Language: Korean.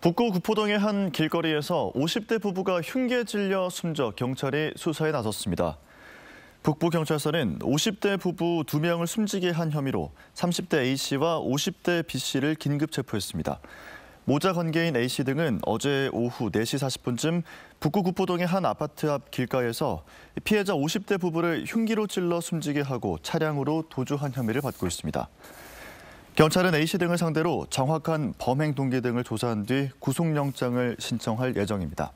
북구 구포동의 한 길거리에서 50대 부부가 흉기에 찔려 숨져 경찰이 수사에 나섰습니다. 북부경찰서는 50대 부부 2명을 숨지게 한 혐의로 30대 A씨와 50대 B씨를 긴급 체포했습니다. 모자 관계인 A씨 등은 어제 오후 4시 40분쯤 북구 구포동의 한 아파트 앞 길가에서 피해자 50대 부부를 흉기로 찔러 숨지게 하고 차량으로 도주한 혐의를 받고 있습니다. 경찰은 A씨 등을 상대로 정확한 범행 동기 등을 조사한 뒤 구속영장을 신청할 예정입니다.